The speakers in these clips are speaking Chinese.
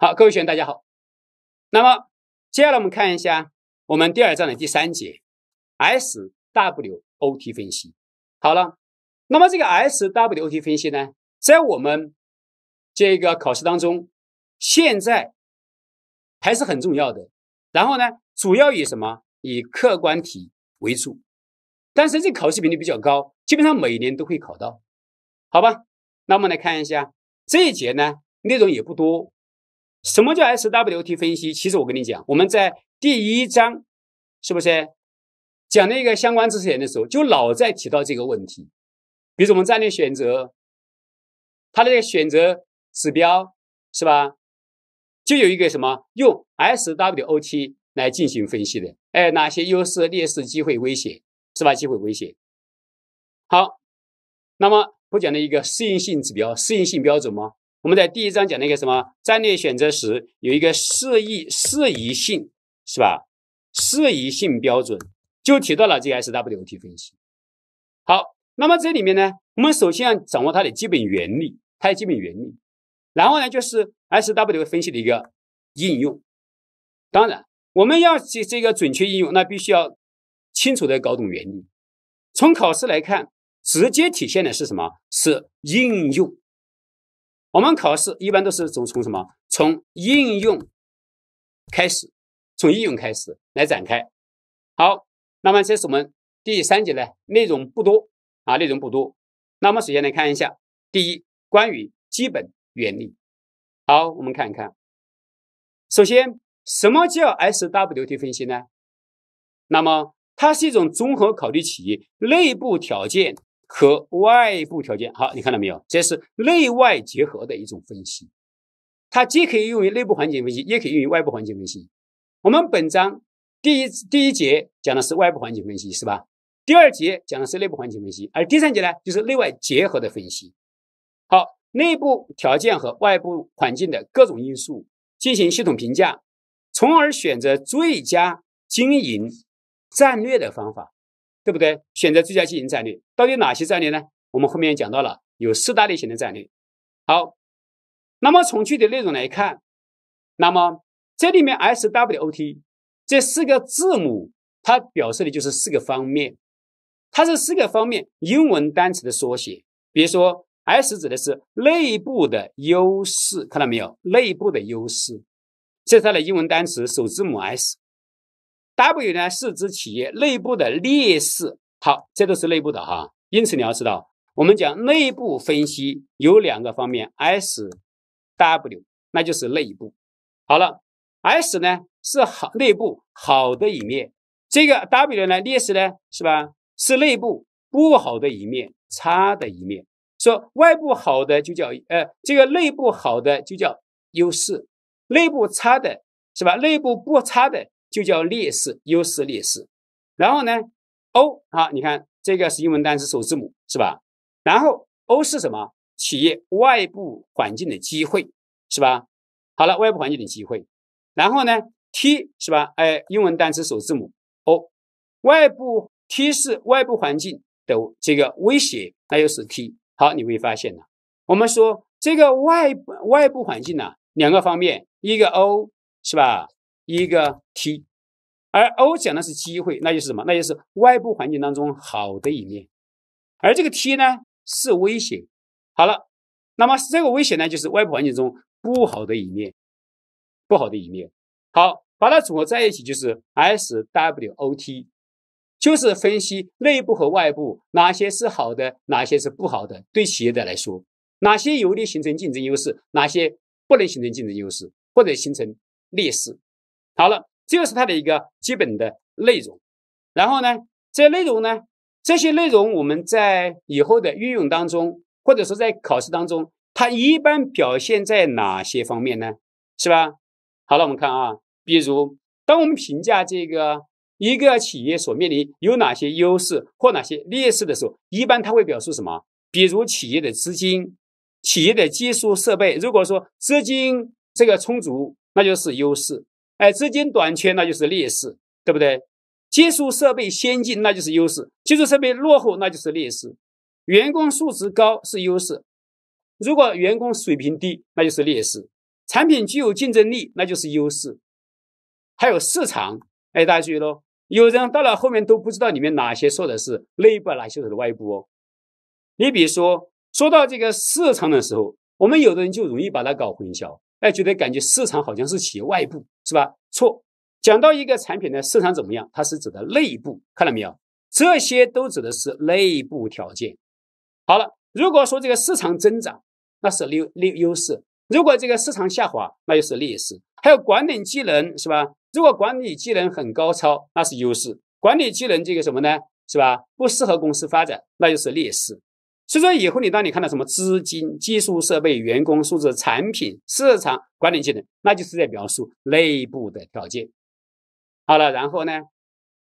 好，各位学员，大家好。那么接下来我们看一下我们第二章的第三节 S W O T 分析。好了，那么这个 S W O T 分析呢，在我们这个考试当中，现在还是很重要的。然后呢，主要以什么？以客观题为主，但是这考试频率比较高，基本上每年都会考到，好吧？那我们来看一下这一节呢，内容也不多。什么叫 SWOT 分析？其实我跟你讲，我们在第一章是不是讲那个相关知识点的时候，就老在提到这个问题。比如我们战略选择，它的个选择指标是吧？就有一个什么用 SWOT 来进行分析的？哎，哪些优势、劣势、机会、威胁是吧？机会、威胁。好，那么我讲的一个适应性指标、适应性标准吗？我们在第一章讲那个什么战略选择时，有一个适宜适宜性，是吧？适宜性标准就提到了这个 SWOT 分析。好，那么这里面呢，我们首先要掌握它的基本原理，它的基本原理。然后呢，就是 SW 分析的一个应用。当然，我们要这这个准确应用，那必须要清楚地搞懂原理。从考试来看，直接体现的是什么？是应用。我们考试一般都是从从什么从应用开始，从应用开始来展开。好，那么这是我们第三节呢，内容不多啊，内容不多。那么首先来看一下，第一，关于基本原理。好，我们看一看。首先，什么叫 SWT 分析呢？那么它是一种综合考虑企业内部条件。和外部条件好，你看到没有？这是内外结合的一种分析，它既可以用于内部环境分析，也可以用于外部环境分析。我们本章第一第一节讲的是外部环境分析，是吧？第二节讲的是内部环境分析，而第三节呢就是内外结合的分析。好，内部条件和外部环境的各种因素进行系统评价，从而选择最佳经营战略的方法。对不对？选择最佳经营战略，到底哪些战略呢？我们后面讲到了，有四大类型的战略。好，那么从具体内容来看，那么这里面 S W O T 这四个字母，它表示的就是四个方面，它是四个方面英文单词的缩写。比如说 S 指的是内部的优势，看到没有？内部的优势，这是它的英文单词首字母 S。W 呢是指企业内部的劣势，好，这都是内部的哈。因此你要知道，我们讲内部分析有两个方面，S、W，那就是内部。好了，S 呢是好内部好的一面，这个 W 呢劣势呢是吧？是内部不好的一面，差的一面。说外部好的就叫呃，这个内部好的就叫优势，内部差的是吧？内部不差的。就叫劣势、优势、劣势。然后呢，O，好，你看这个是英文单词首字母是吧？然后 O 是什么？企业外部环境的机会是吧？好了，外部环境的机会。然后呢，T 是吧？哎，英文单词首字母 O，外部 T 是外部环境的这个威胁，那又是 T。好，你会发现呢，我们说这个外外部环境呢，两个方面，一个 O 是吧？一个 T，而 O 讲的是机会，那就是什么？那就是外部环境当中好的一面。而这个 T 呢，是威胁。好了，那么这个威胁呢，就是外部环境中不好的一面，不好的一面。好，把它组合在一起就是 SWOT，就是分析内部和外部哪些是好的，哪些是不好的。对企业的来说，哪些有利形成竞争优势，哪些不能形成竞争优势，或者形成劣势。好了，这是它的一个基本的内容。然后呢，这些内容呢，这些内容我们在以后的运用当中，或者说在考试当中，它一般表现在哪些方面呢？是吧？好了，我们看啊，比如当我们评价这个一个企业所面临有哪些优势或哪些劣势的时候，一般它会表述什么？比如企业的资金、企业的技术设备，如果说资金这个充足，那就是优势。哎，资金短缺那就是劣势，对不对？技术设备先进那就是优势，技术设备落后那就是劣势。员工素质高是优势，如果员工水平低那就是劣势。产品具有竞争力那就是优势，还有市场。哎，大家注意喽，有人到了后面都不知道里面哪些说的是内部，哪些是的外部哦。你比如说说到这个市场的时候，我们有的人就容易把它搞混淆，哎，觉得感觉市场好像是企业外部。是吧？错，讲到一个产品的市场怎么样，它是指的内部，看到没有？这些都指的是内部条件。好了，如果说这个市场增长，那是优优优势；如果这个市场下滑，那就是劣势。还有管理技能，是吧？如果管理技能很高超，那是优势；管理技能这个什么呢？是吧？不适合公司发展，那就是劣势。所以说，以后你当你看到什么资金、技术设备、员工素质、产品、市场、管理技能，那就是在描述内部的条件。好了，然后呢？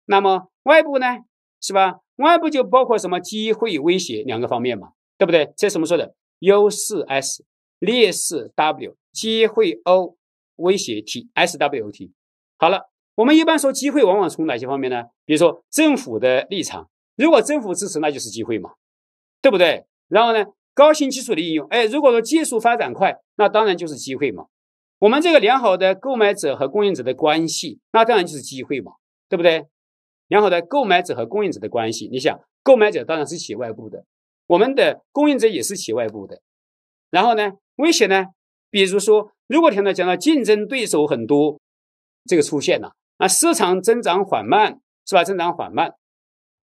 那么外部呢？是吧？外部就包括什么机会、威胁两个方面嘛，对不对？这是我么说的？优势 S、劣势 W、机会 O、威胁 T、SWOT。好了，我们一般说机会往往从哪些方面呢？比如说政府的立场，如果政府支持，那就是机会嘛。对不对？然后呢，高新技术的应用，哎，如果说技术发展快，那当然就是机会嘛。我们这个良好的购买者和供应者的关系，那当然就是机会嘛，对不对？良好的购买者和供应者的关系，你想，购买者当然是企业外部的，我们的供应者也是企业外部的。然后呢，威胁呢，比如说，如果听到讲到竞争对手很多，这个出现了，啊，市场增长缓慢，是吧？增长缓慢，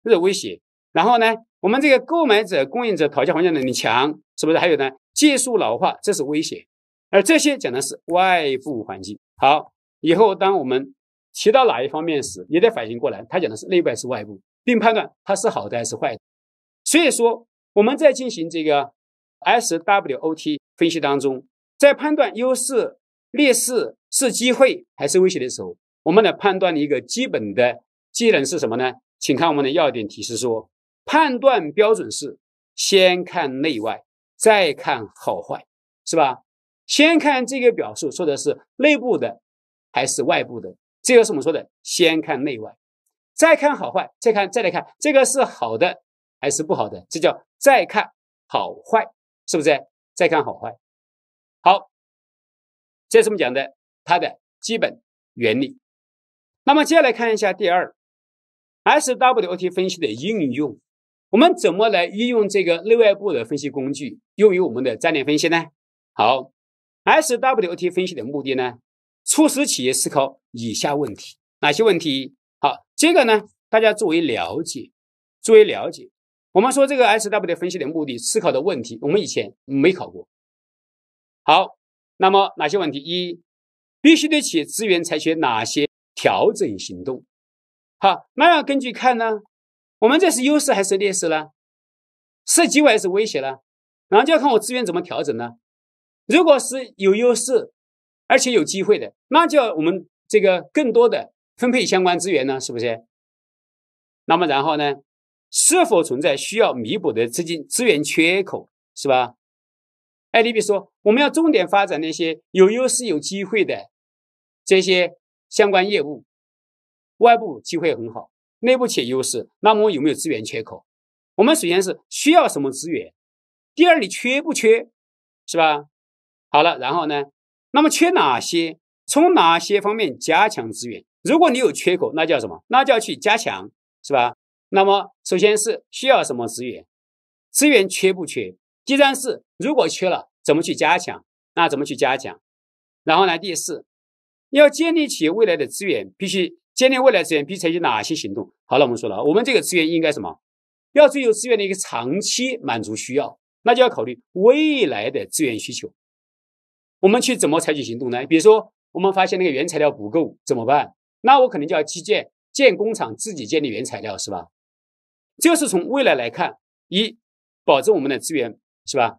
这是威胁。然后呢？我们这个购买者、供应者讨价还价能力强，是不是？还有呢，技术老化，这是威胁。而这些讲的是外部环境。好，以后当我们提到哪一方面时，也得反应过来，他讲的是内外是外部，并判断它是好的还是坏的。所以说，我们在进行这个 S W O T 分析当中，在判断优势、劣势是机会还是威胁的时候，我们来判断的一个基本的技能是什么呢？请看我们的要点提示说。判断标准是先看内外，再看好坏，是吧？先看这个表述说的是内部的还是外部的，这个是我们说的先看内外，再看好坏，再看再来看这个是好的还是不好的，这叫再看好坏，是不是？再看好坏。好，这是我们讲的它的基本原理。那么接下来看一下第二，SWOT 分析的应用。我们怎么来运用这个内外部的分析工具用于我们的战略分析呢？好，SWOT 分析的目的呢，促使企业思考以下问题，哪些问题？好，这个呢，大家作为了解，作为了解。我们说这个 SWOT 分析的目的，思考的问题，我们以前没考过。好，那么哪些问题？一，必须对企业资源采取哪些调整行动？好，那要根据看呢？我们这是优势还是劣势呢？是机会还是威胁呢？然后就要看我资源怎么调整呢？如果是有优势，而且有机会的，那就要我们这个更多的分配相关资源呢，是不是？那么然后呢，是否存在需要弥补的资金资源缺口，是吧？哎，你比如说，我们要重点发展那些有优势、有机会的这些相关业务，外部机会很好。内部企业优势，那么有没有资源缺口？我们首先是需要什么资源？第二，你缺不缺，是吧？好了，然后呢？那么缺哪些？从哪些方面加强资源？如果你有缺口，那叫什么？那就要去加强，是吧？那么首先是需要什么资源？资源缺不缺？第三是，如果缺了，怎么去加强？那怎么去加强？然后呢？第四，要建立起未来的资源，必须。建立未来资源必须采取哪些行动？好了，我们说了，我们这个资源应该什么？要追求资源的一个长期满足需要，那就要考虑未来的资源需求。我们去怎么采取行动呢？比如说，我们发现那个原材料不够怎么办？那我可能就要基建建工厂，自己建立原材料，是吧？这是从未来来看，一保证我们的资源是吧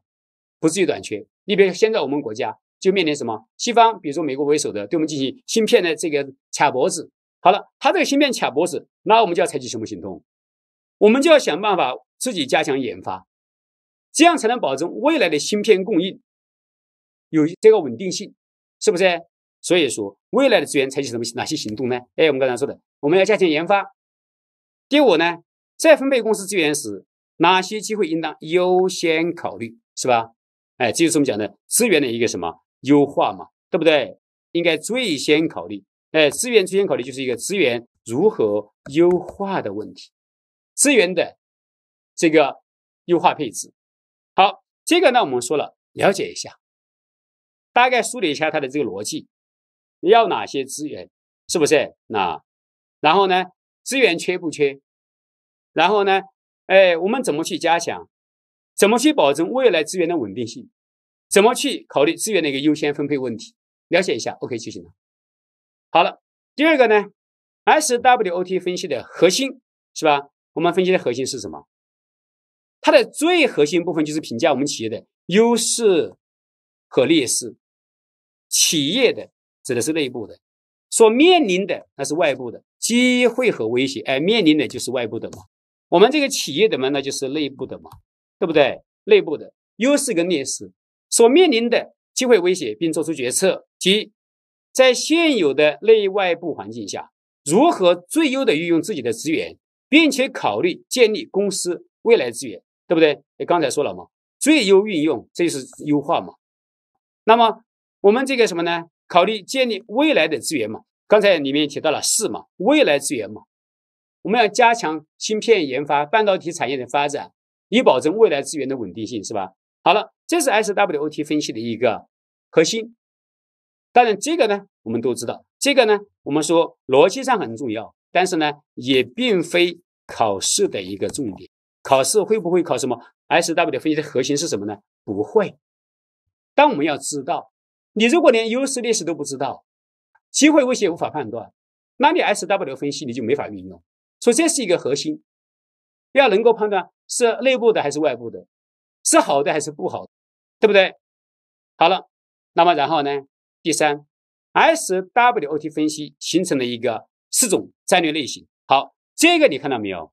不至于短缺。你比如现在我们国家就面临什么？西方比如说美国为首的对我们进行芯片的这个卡脖子。好了，它这个芯片卡脖子，那我们就要采取什么行动？我们就要想办法自己加强研发，这样才能保证未来的芯片供应有这个稳定性，是不是？所以说，未来的资源采取什么哪些行动呢？哎，我们刚才说的，我们要加强研发。第五呢，再分配公司资源时，哪些机会应当优先考虑，是吧？哎，这就是我们讲的资源的一个什么优化嘛，对不对？应该最先考虑。哎，资源最先考虑就是一个资源如何优化的问题，资源的这个优化配置。好，这个呢，我们说了，了解一下，大概梳理一下它的这个逻辑，要哪些资源，是不是那然后呢，资源缺不缺？然后呢，哎，我们怎么去加强？怎么去保证未来资源的稳定性？怎么去考虑资源的一个优先分配问题？了解一下，OK 就行了。好了，第二个呢，SWOT 分析的核心是吧？我们分析的核心是什么？它的最核心部分就是评价我们企业的优势和劣势。企业的指的是内部的，所面临的那是外部的机会和威胁。哎，面临的就是外部的嘛。我们这个企业的嘛，那就是内部的嘛，对不对？内部的优势跟劣势，所面临的机会、威胁，并做出决策及。在现有的内外部环境下，如何最优的运用自己的资源，并且考虑建立公司未来资源，对不对？你刚才说了嘛，最优运用，这就是优化嘛。那么我们这个什么呢？考虑建立未来的资源嘛。刚才里面提到了四嘛，未来资源嘛，我们要加强芯片研发、半导体产业的发展，以保证未来资源的稳定性，是吧？好了，这是 SWOT 分析的一个核心。当然，这个呢，我们都知道。这个呢，我们说逻辑上很重要，但是呢，也并非考试的一个重点。考试会不会考什么 S W 分析的核心是什么呢？不会。但我们要知道，你如果连优势劣势都不知道，机会威胁无法判断，那你 S W 分析你就没法运用。所以这是一个核心，要能够判断是内部的还是外部的，是好的还是不好，对不对？好了，那么然后呢？第三，SWOT 分析形成了一个四种战略类型。好，这个你看到没有？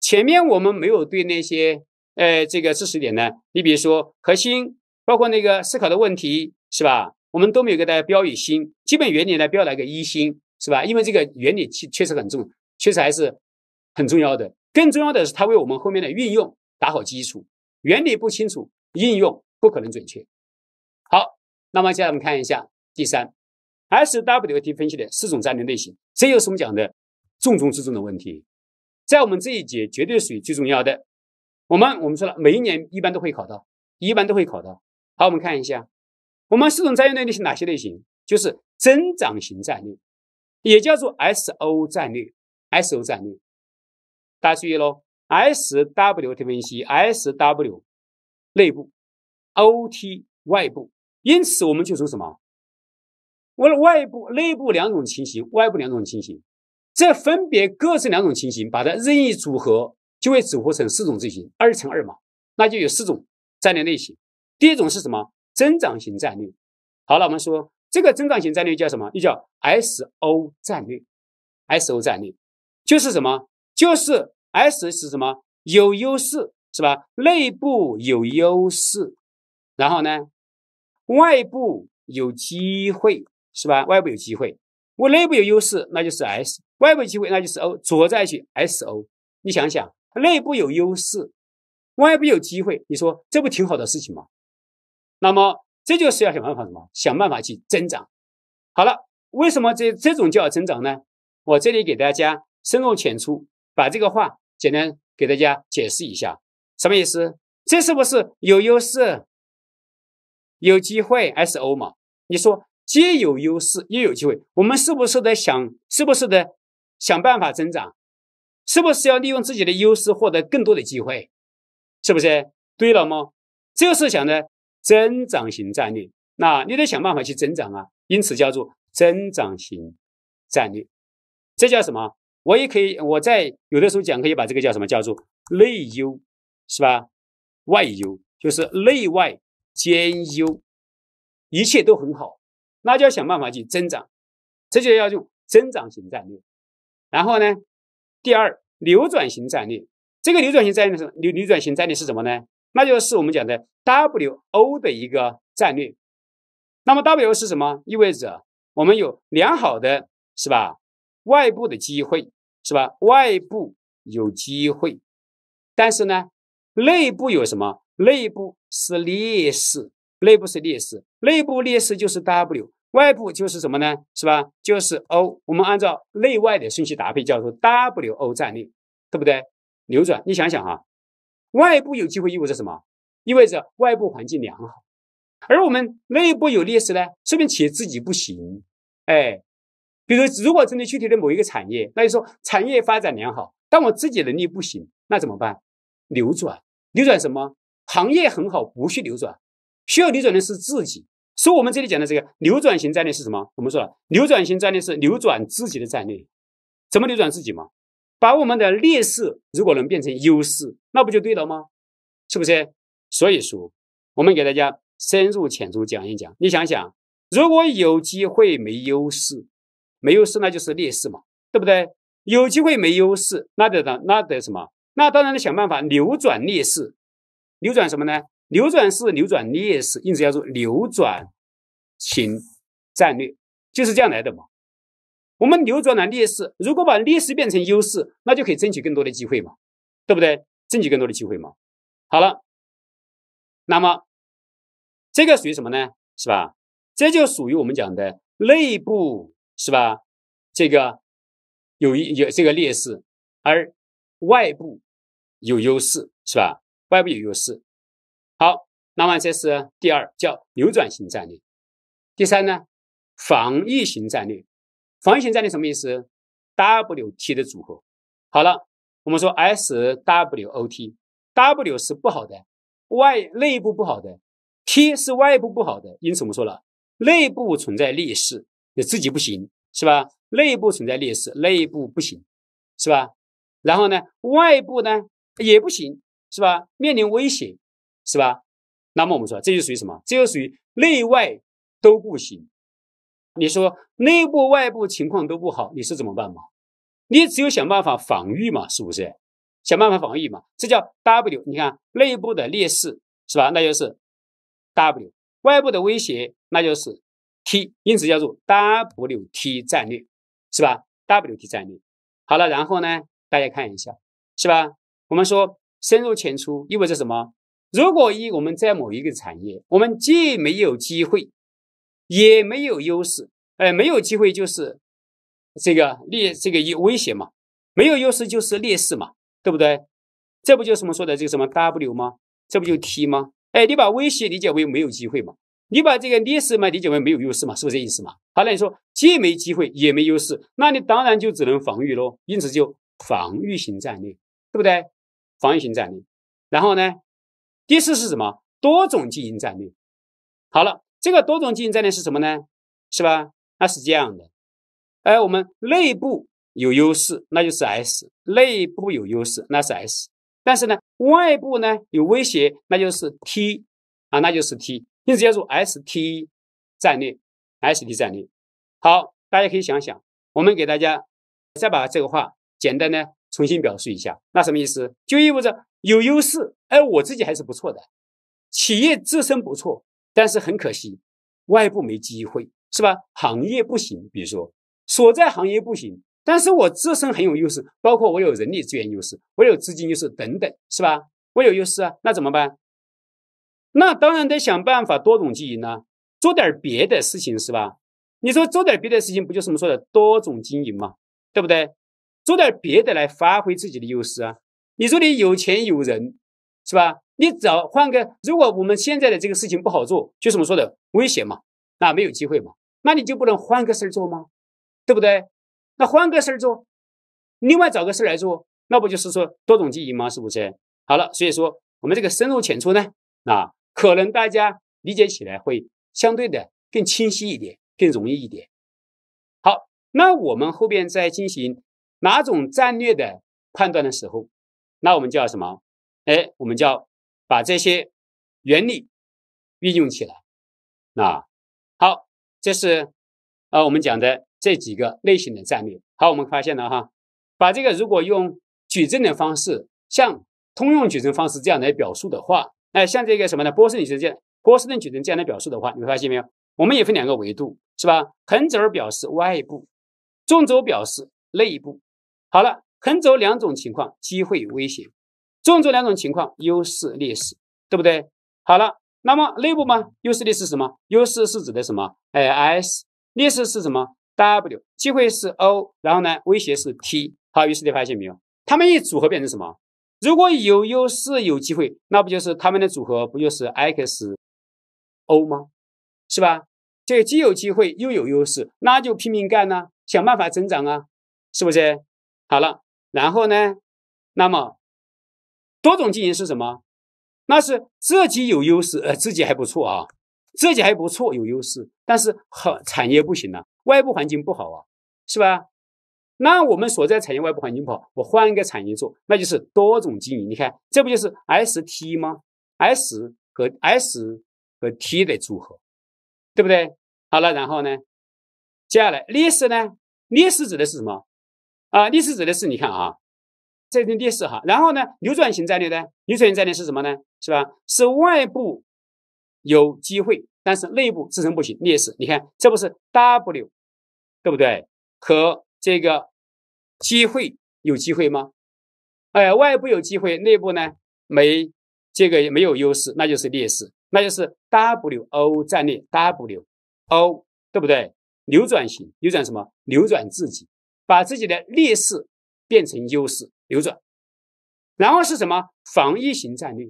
前面我们没有对那些呃这个知识点呢，你比如说核心，包括那个思考的问题，是吧？我们都没有给大家标一星。基本原理呢标了一个一星，是吧？因为这个原理确确实很重确实还是很重要的。更重要的是，它为我们后面的运用打好基础。原理不清楚，应用不可能准确。好。那么，接下来我们看一下第三，SWT 分析的四种战略类型。这又是我们讲的重中之重的问题，在我们这一节绝对属于最重要的。我们我们说了，每一年一般都会考到，一般都会考到。好，我们看一下，我们四种战略类型哪些类型？就是增长型战略，也叫做 SO 战略，SO 战略。大家注意喽，SWT 分析，SW 内部，OT 外部。因此，我们就说什么？为了外部、内部两种情形，外部两种情形，这分别各自两种情形，把它任意组合，就会组合成四种罪行，二乘二嘛，那就有四种战略类型。第一种是什么？增长型战略。好了，我们说这个增长型战略叫什么？又叫 SO 战略。SO 战略就是什么？就是 S 是什么？有优势是吧？内部有优势，然后呢？外部有机会是吧？外部有机会，我内部有优势，那就是 S；外部机会那就是 O，左在一起 SO。你想想，内部有优势，外部有机会，你说这不挺好的事情吗？那么这就是要想办法什么？想办法去增长。好了，为什么这这种叫增长呢？我这里给大家深入浅出，把这个话简单给大家解释一下，什么意思？这是不是有优势？有机会，S O 嘛？你说，皆有优势，也有机会。我们是不是得想？是不是得想办法增长？是不是要利用自己的优势获得更多的机会？是不是对了吗？这是讲的增长型战略。那你得想办法去增长啊。因此叫做增长型战略。这叫什么？我也可以，我在有的时候讲，可以把这个叫什么？叫做内优是吧？外优就是内外。兼优，一切都很好，那就要想办法去增长，这就要用增长型战略。然后呢，第二，扭转型战略。这个扭转型战略是扭扭转型战略是什么呢？那就是我们讲的 WO 的一个战略。那么 WO 是什么？意味着我们有良好的，是吧？外部的机会，是吧？外部有机会，但是呢，内部有什么？内部是劣势，内部是劣势，内部劣势就是 W，外部就是什么呢？是吧？就是 O。我们按照内外的顺序搭配，叫做 WO 战力，对不对？扭转，你想想啊，外部有机会意味着什么？意味着外部环境良好，而我们内部有劣势呢，说明企业自己不行。哎，比如如果针对具体的某一个产业，那就说产业发展良好，但我自己能力不行，那怎么办？扭转，扭转什么？行业很好，不去扭转，需要扭转的是自己。所以，我们这里讲的这个扭转型战略是什么？我们说了，扭转型战略是扭转自己的战略。怎么扭转自己嘛？把我们的劣势如果能变成优势，那不就对了吗？是不是？所以说，我们给大家深入浅出讲一讲。你想想，如果有机会没优势，没优势那就是劣势嘛，对不对？有机会没优势，那得那那得什么？那当然得想办法扭转劣势。扭转什么呢？扭转是扭转劣势，因此叫做扭转型战略，就是这样来的嘛。我们扭转了劣势，如果把劣势变成优势，那就可以争取更多的机会嘛，对不对？争取更多的机会嘛。好了，那么这个属于什么呢？是吧？这就属于我们讲的内部是吧？这个有一有这个劣势，而外部有优势是吧？外部有优势，好，那么这是第二叫扭转型战略。第三呢，防御型战略。防御型战略什么意思？W T 的组合。好了，我们说 S W O T，W 是不好的，外内部不好的；T 是外部不好的。因此我们说了，内部存在劣势，你自己不行是吧？内部存在劣势，内部不行是吧？然后呢，外部呢也不行。是吧？面临威胁，是吧？那么我们说，这就属于什么？这就属于内外都不行。你说内部、外部情况都不好，你是怎么办嘛？你只有想办法防御嘛，是不是？想办法防御嘛，这叫 W。你看，内部的劣势是吧？那就是 W。外部的威胁那就是 T。因此叫做 W T 战略，是吧？W T 战略。好了，然后呢？大家看一下，是吧？我们说。深入浅出意味着什么？如果一我们在某一个产业，我们既没有机会，也没有优势，哎，没有机会就是这个劣，这个一威胁嘛；没有优势就是劣势嘛，对不对？这不就是我们说的这个什么 W 吗？这不就 T 吗？哎，你把威胁理解为没有机会嘛，你把这个劣势嘛理解为没有优势嘛，是不是这意思嘛？好，那你说既没机会也没优势，那你当然就只能防御喽，因此就防御型战略，对不对？防御型战略，然后呢？第四是什么？多种经营战略。好了，这个多种经营战略是什么呢？是吧？那是这样的。哎，我们内部有优势，那就是 S；内部有优势，那是 S。但是呢，外部呢有威胁，那就是 T 啊，那就是 T。因此叫做 ST 战略，ST 战略。好，大家可以想想。我们给大家再把这个话简单呢，重新表述一下，那什么意思？就意味着有优势。哎，我自己还是不错的，企业自身不错，但是很可惜，外部没机会，是吧？行业不行，比如说所在行业不行，但是我自身很有优势，包括我有人力资源优势，我有资金优势等等，是吧？我有优势啊，那怎么办？那当然得想办法多种经营呢，做点别的事情，是吧？你说做点别的事情，不就是我们说的多种经营嘛，对不对？做点别的来发挥自己的优势啊！你说你有钱有人，是吧？你找换个，如果我们现在的这个事情不好做，就怎么说的危险嘛？那没有机会嘛？那你就不能换个事儿做吗？对不对？那换个事儿做，另外找个事儿来做，那不就是说多种经营吗？是不是？好了，所以说我们这个深入浅出呢，啊，可能大家理解起来会相对的更清晰一点，更容易一点。好，那我们后边再进行。哪种战略的判断的时候，那我们叫什么？哎，我们叫把这些原理运用起来。那好，这是呃我们讲的这几个类型的战略。好，我们发现了哈，把这个如果用矩阵的方式，像通用矩阵方式这样来表述的话，哎，像这个什么呢？波士顿矩阵、波士顿矩阵这样来表述的话，你们发现没有？我们也分两个维度，是吧？横轴表示外部，纵轴表示内部。好了，横轴两种情况，机会与威胁；纵轴两种情况，优势劣势，对不对？好了，那么内部嘛，优势劣势什么？优势是指的什么？哎，S；劣势是什么？W；机会是 O，然后呢，威胁是 T。好，于是你发现没有？他们一组合变成什么？如果有优势有机会，那不就是他们的组合不就是 XO 吗？是吧？这既有机会又有优势，那就拼命干呢，想办法增长啊，是不是？好了，然后呢？那么，多种经营是什么？那是自己有优势，呃，自己还不错啊，自己还不错，有优势，但是很产业不行了，外部环境不好啊，是吧？那我们所在产业外部环境不好，我换一个产业做，那就是多种经营。你看，这不就是 S T 吗？S 和 S 和 T 的组合，对不对？好了，然后呢？接下来劣势呢？劣势指的是什么？啊，劣势指的是你看啊，这是劣势哈。然后呢，扭转型战略呢？扭转型战略是什么呢？是吧？是外部有机会，但是内部自身不行，劣势。你看，这不是 W，对不对？和这个机会有机会吗？哎，外部有机会，内部呢没这个没有优势，那就是劣势，那就是 WO 战略，WO 对不对？扭转型，扭转什么？扭转自己。把自己的劣势变成优势，扭转，然后是什么防御型战略，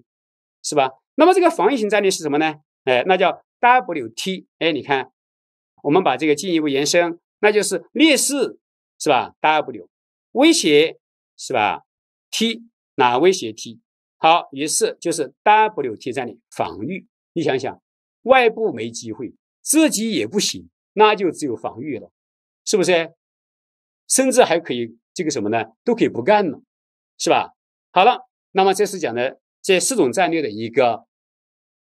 是吧？那么这个防御型战略是什么呢？哎，那叫 W T。哎，你看，我们把这个进一步延伸，那就是劣势，是吧？W 威胁，是吧？T 哪威胁 T？好，于是就是 W T 战略防御。你想想，外部没机会，自己也不行，那就只有防御了，是不是？甚至还可以这个什么呢？都可以不干了，是吧？好了，那么这是讲的这四种战略的一个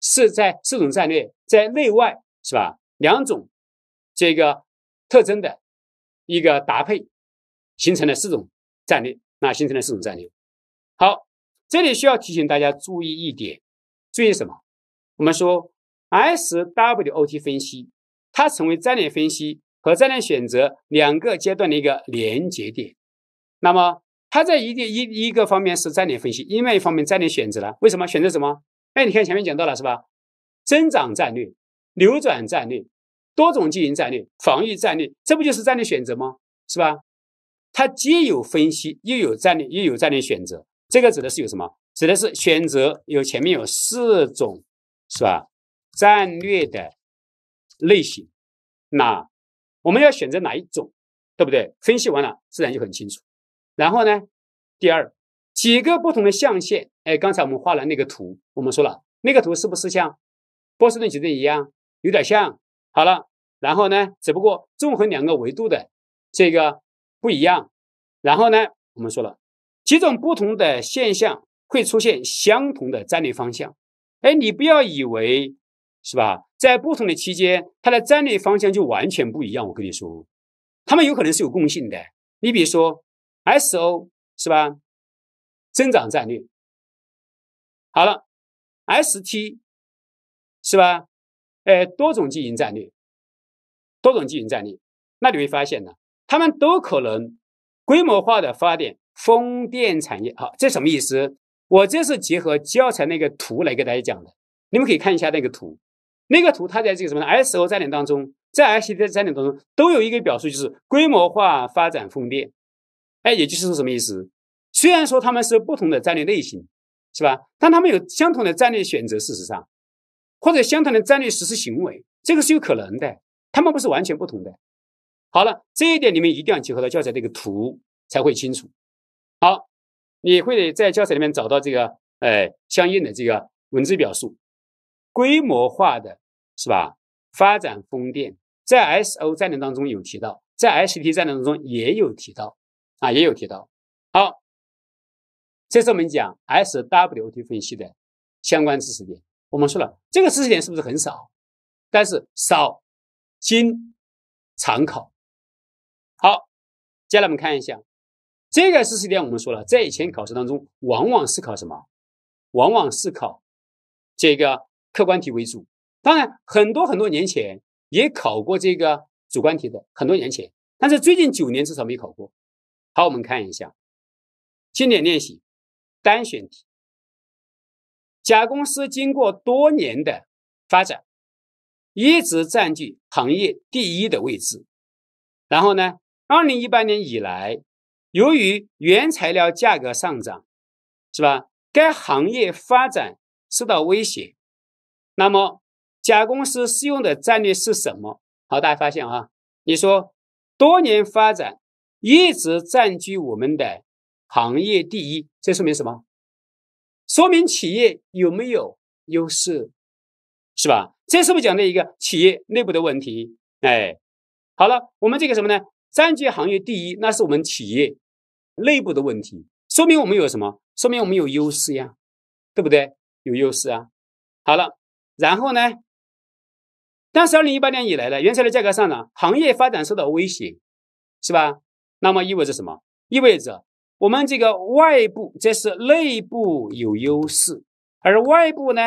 是在四种战略在内外是吧两种这个特征的一个搭配，形成了四种战略，那形成了四种战略。好，这里需要提醒大家注意一点，注意什么？我们说 S W O T 分析，它成为战略分析。和战略选择两个阶段的一个连接点，那么它在一定一一个方面是战略分析，另外一方面战略选择呢？为什么选择什么？哎，你看前面讲到了是吧？增长战略、扭转战略、多种经营战略、防御战略，这不就是战略选择吗？是吧？它既有分析，又有战略，又有战略选择。这个指的是有什么？指的是选择有前面有四种是吧？战略的类型，那。我们要选择哪一种，对不对？分析完了，自然就很清楚。然后呢，第二几个不同的象限，哎，刚才我们画了那个图，我们说了那个图是不是像波士顿矩阵一样，有点像。好了，然后呢，只不过纵横两个维度的这个不一样。然后呢，我们说了几种不同的现象会出现相同的战略方向。哎，你不要以为。是吧？在不同的期间，它的战略方向就完全不一样。我跟你说，他们有可能是有共性的。你比如说，S O 是吧？增长战略。好了，S T 是吧？呃，多种经营战略，多种经营战略。那你会发现呢，他们都可能规模化的发展风电产业。好，这什么意思？我这是结合教材那个图来给大家讲的。你们可以看一下那个图。那个图，它在这个什么呢？S O 站点当中，在 S T 站点当中都有一个表述，就是规模化发展风电。哎，也就是说什么意思？虽然说他们是不同的战略类型，是吧？但他们有相同的战略选择，事实上，或者相同的战略实施行为，这个是有可能的。他们不是完全不同的。好了，这一点你们一定要结合到教材这个图才会清楚。好，你会在教材里面找到这个哎相应的这个文字表述，规模化的。是吧？发展风电，在 S O 战略当中有提到，在 S T 战略当中也有提到啊，也有提到。好，这是我们讲 S W O T 分析的相关知识点。我们说了，这个知识点是不是很少？但是少，经常考。好，接下来我们看一下这个知识点。我们说了，在以前考试当中，往往是考什么？往往是考这个客观题为主。当然，很多很多年前也考过这个主观题的，很多年前。但是最近九年至少没考过。好，我们看一下经典练习单选题。甲公司经过多年的发展，一直占据行业第一的位置。然后呢，二零一八年以来，由于原材料价格上涨，是吧？该行业发展受到威胁。那么甲公司适用的战略是什么？好，大家发现啊，你说多年发展一直占据我们的行业第一，这说明什么？说明企业有没有优势，是吧？这是不是讲的一个企业内部的问题？哎，好了，我们这个什么呢？占据行业第一，那是我们企业内部的问题，说明我们有什么？说明我们有优势呀，对不对？有优势啊。好了，然后呢？但是二零一八年以来呢，原材料价格上涨，行业发展受到威胁，是吧？那么意味着什么？意味着我们这个外部，这是内部有优势，而外部呢，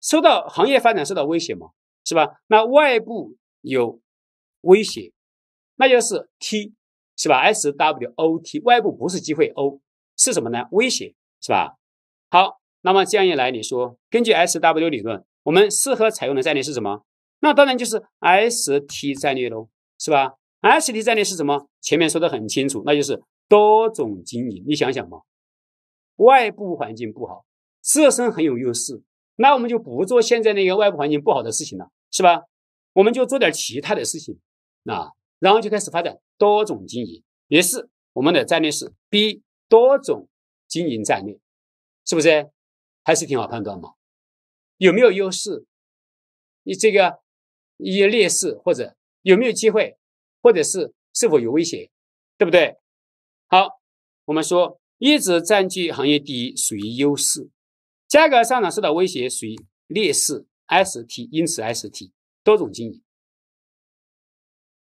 受到行业发展受到威胁嘛，是吧？那外部有威胁，那就是 T，是吧？S W O T 外部不是机会 O，是什么呢？威胁，是吧？好，那么这样一来，你说根据 S W 理论，我们适合采用的战略是什么？那当然就是 S T 战略喽，是吧？S T 战略是什么？前面说的很清楚，那就是多种经营。你想想嘛，外部环境不好，自身很有优势，那我们就不做现在那个外部环境不好的事情了，是吧？我们就做点其他的事情啊，然后就开始发展多种经营。也是我们的战略是 B 多种经营战略，是不是？还是挺好判断嘛，有没有优势？你这个。一些劣势或者有没有机会，或者是是否有威胁，对不对？好，我们说一直占据行业第一属于优势，价格上涨受到威胁属于劣势，ST，因此 ST 多种经营。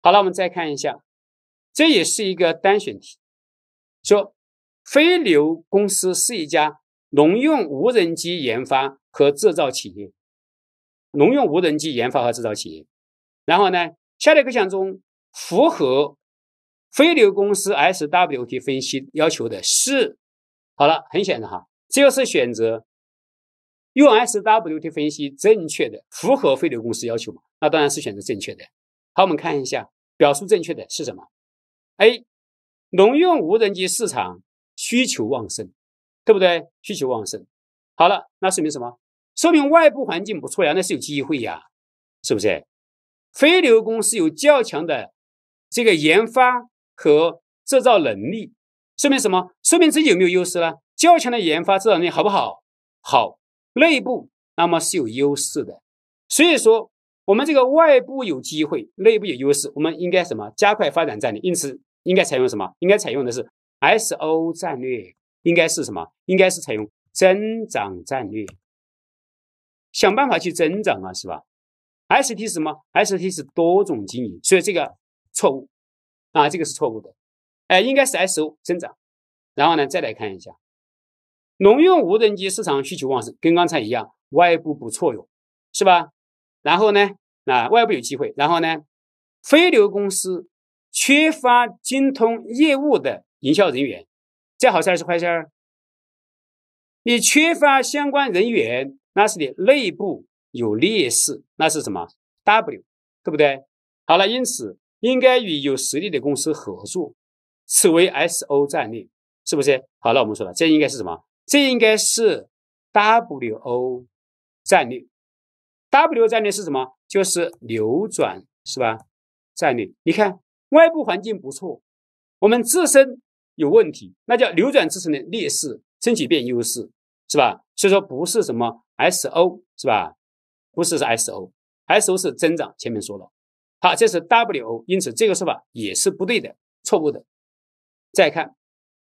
好了，我们再看一下，这也是一个单选题，说飞流公司是一家农用无人机研发和制造企业。农用无人机研发和制造企业，然后呢？下列各项中符合飞流公司 SWT 分析要求的是？好了，很显然哈，这个是选择用 SWT 分析正确的，符合飞流公司要求嘛？那当然是选择正确的。好，我们看一下表述正确的是什么？A，农用无人机市场需求旺盛，对不对？需求旺盛。好了，那说明什么？说明外部环境不错呀，那是有机会呀，是不是？飞流公司有较强的这个研发和制造能力，说明什么？说明自己有没有优势呢？较强的研发制造能力好不好？好，内部那么是有优势的。所以说，我们这个外部有机会，内部有优势，我们应该什么？加快发展战略。因此，应该采用什么？应该采用的是 S O 战略，应该是什么？应该是采用增长战略。想办法去增长啊，是吧？ST 是什么？ST 是多种经营，所以这个错误啊，这个是错误的，哎，应该是 SO 增长。然后呢，再来看一下，农用无人机市场需求旺盛，跟刚才一样，外部不错哟，是吧？然后呢，啊，外部有机会。然后呢，飞流公司缺乏精通业务的营销人员，这好事还是坏事？你缺乏相关人员。那是你内部有劣势，那是什么？W，对不对？好了，因此应该与有实力的公司合作，此为 SO 战略，是不是？好了，我们说了，这应该是什么？这应该是 WO 战略。W 战略是什么？就是扭转，是吧？战略，你看外部环境不错，我们自身有问题，那叫扭转自身的劣势，争取变优势，是吧？所以说不是什么 S O 是吧？不是是 S O，S O 是增长，前面说了。好，这是 W，因此这个说法也是不对的，错误的。再看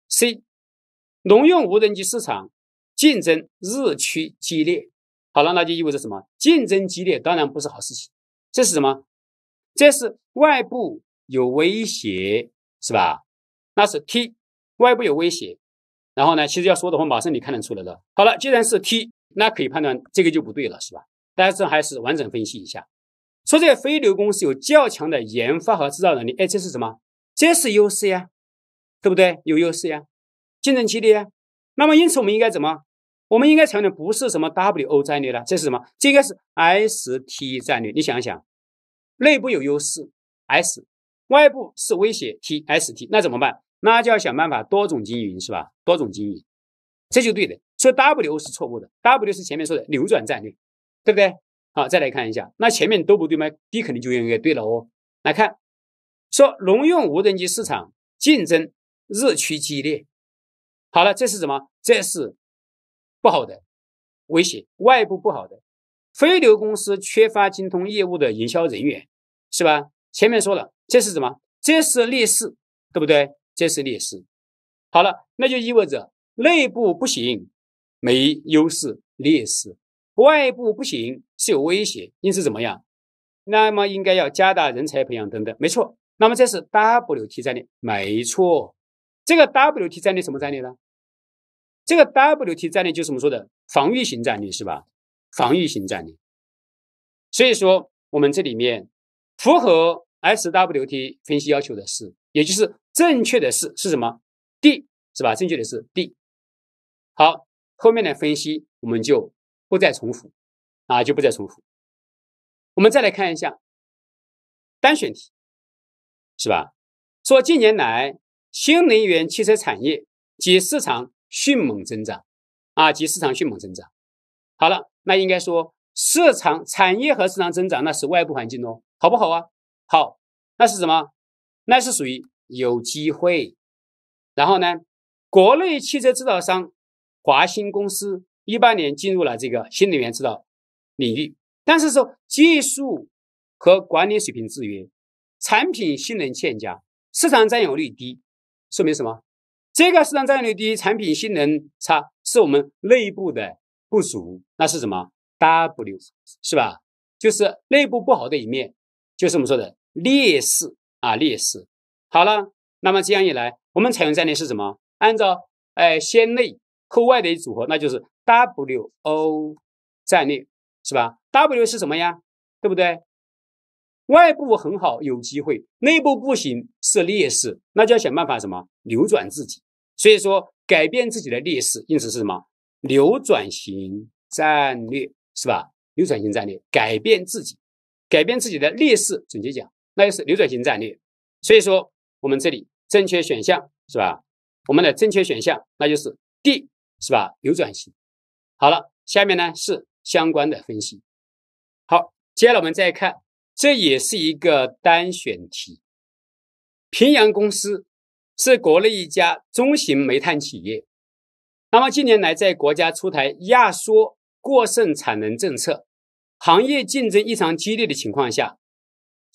C，农用无人机市场竞争日趋激烈。好了，那就意味着什么？竞争激烈当然不是好事情。这是什么？这是外部有威胁是吧？那是 T，外部有威胁。然后呢，其实要说的话，马上你看得出来了。好了，既然是 T，那可以判断这个就不对了，是吧？大家这还是完整分析一下。说这个非流公司有较强的研发和制造能力，哎，这是什么？这是优势呀，对不对？有优势呀，竞争激烈呀。那么因此我们应该怎么？我们应该采用的不是什么 WO 战略了，这是什么？这应该是 ST 战略。你想一想，内部有优势 S，外部是威胁 T，ST 那怎么办？那就要想办法多种经营，是吧？多种经营，这就对的。说 W 是错误的，W 是前面说的扭转战略，对不对？好，再来看一下，那前面都不对吗？D 肯定就应该对了哦。来看，说农用无人机市场竞争日趋激烈。好了，这是什么？这是不好的威胁，外部不好的。飞流公司缺乏精通业务的营销人员，是吧？前面说了，这是什么？这是劣势，对不对？这是劣势，好了，那就意味着内部不行，没优势劣势；外部不行，是有威胁。因此怎么样？那么应该要加大人才培养等等。没错，那么这是 W T 战略，没错。这个 W T 战略什么战略呢？这个 W T 战略就是我们说的防御型战略，是吧？防御型战略。所以说我们这里面符合。SWT 分析要求的是，也就是正确的是是什么？D 是吧？正确的是 D。好，后面的分析我们就不再重复啊，就不再重复。我们再来看一下单选题，是吧？说近年来新能源汽车产业及市场迅猛增长啊，及市场迅猛增长。好了，那应该说市场产业和市场增长那是外部环境哦，好不好啊？好，那是什么？那是属于有机会。然后呢，国内汽车制造商华星公司一八年进入了这个新能源制造领域，但是说技术和管理水平制约，产品性能欠佳，市场占有率低，说明什么？这个市场占有率低，产品性能差，是我们内部的不足。那是什么？W 是吧？就是内部不好的一面，就是我们说的。劣势啊，劣势。好了，那么这样一来，我们采用战略是什么？按照哎先内后外的一组合，那就是 W O 战略，是吧？W 是什么呀？对不对？外部很好，有机会；内部不行，是劣势，那就要想办法什么？扭转自己。所以说，改变自己的劣势，因此是什么？扭转型战略，是吧？扭转型战略，改变自己，改变自己的劣势。总结讲。那就是流转型战略，所以说我们这里正确选项是吧？我们的正确选项那就是 D 是吧？流转型。好了，下面呢是相关的分析。好，接下来我们再看，这也是一个单选题。平阳公司是国内一家中型煤炭企业。那么近年来，在国家出台压缩过剩产能政策、行业竞争异常激烈的情况下。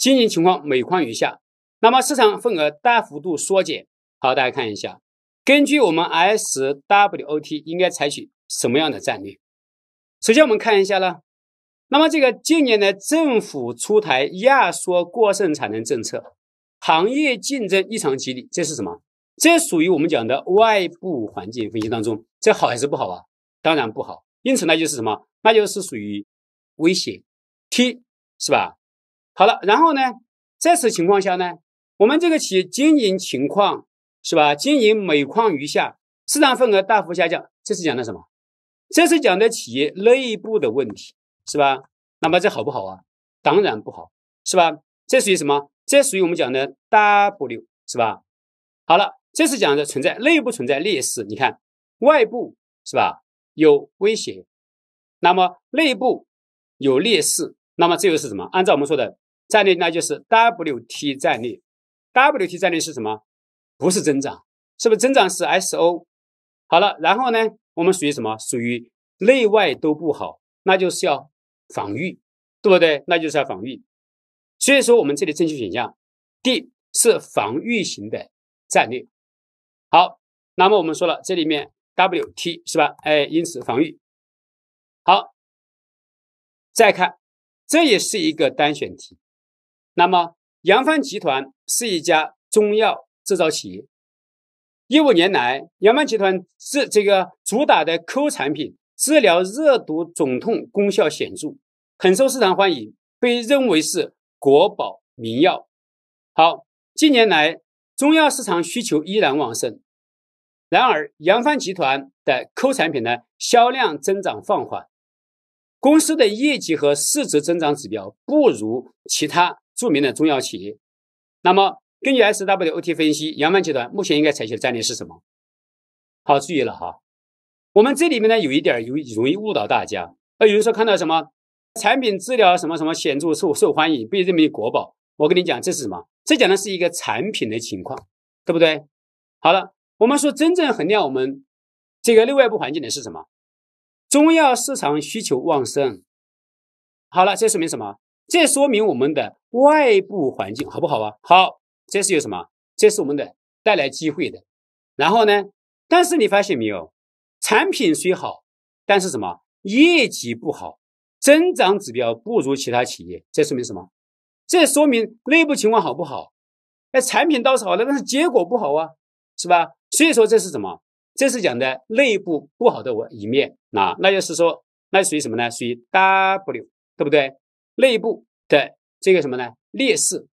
经营情况每况愈下，那么市场份额大幅度缩减。好，大家看一下，根据我们 SWOT 应该采取什么样的战略？首先我们看一下呢，那么这个近年来政府出台压缩过剩产能政策，行业竞争异常激烈，这是什么？这属于我们讲的外部环境分析当中，这好还是不好啊？当然不好，因此那就是什么？那就是属于威胁 T 是吧？好了，然后呢？在此情况下呢，我们这个企业经营情况是吧？经营每况愈下，市场份额大幅下降。这是讲的什么？这是讲的企业内部的问题是吧？那么这好不好啊？当然不好，是吧？这属于什么？这属于我们讲的 W 是吧？好了，这是讲的存在内部存在劣势。你看，外部是吧？有威胁，那么内部有劣势，那么这又是什么？按照我们说的。战略那就是 W T 战略，W T 战略是什么？不是增长，是不是增长是 S O？好了，然后呢，我们属于什么？属于内外都不好，那就是要防御，对不对？那就是要防御。所以说我们这里正确选项 D 是防御型的战略。好，那么我们说了这里面 W T 是吧？哎，因此防御。好，再看这也是一个单选题。那么，扬帆集团是一家中药制造企业。一五年来，扬帆集团这这个主打的 Q 产品治疗热毒肿痛，功效显著，很受市场欢迎，被认为是国宝名药。好，近年来，中药市场需求依然旺盛。然而，扬帆集团的 Q 产品呢，销量增长放缓，公司的业绩和市值增长指标不如其他。著名的中药企业，那么根据 SWOT 分析，洋帆集团目前应该采取的战略是什么？好，注意了哈，我们这里面呢有一点儿易容易误导大家。呃，有人说看到什么产品治疗什么什么显著受受欢迎，被认为国宝。我跟你讲，这是什么？这讲的是一个产品的情况，对不对？好了，我们说真正衡量我们这个内外部环境的是什么？中药市场需求旺盛。好了，这说明什么？这说明我们的外部环境好不好啊？好，这是有什么？这是我们的带来机会的。然后呢？但是你发现没有？产品虽好，但是什么业绩不好，增长指标不如其他企业。这说明什么？这说明内部情况好不好？哎，产品倒是好了，但是结果不好啊，是吧？所以说这是什么？这是讲的内部不好的我一面啊。那就是说，那属于什么呢？属于 W，对不对？内部的这个什么呢？劣势，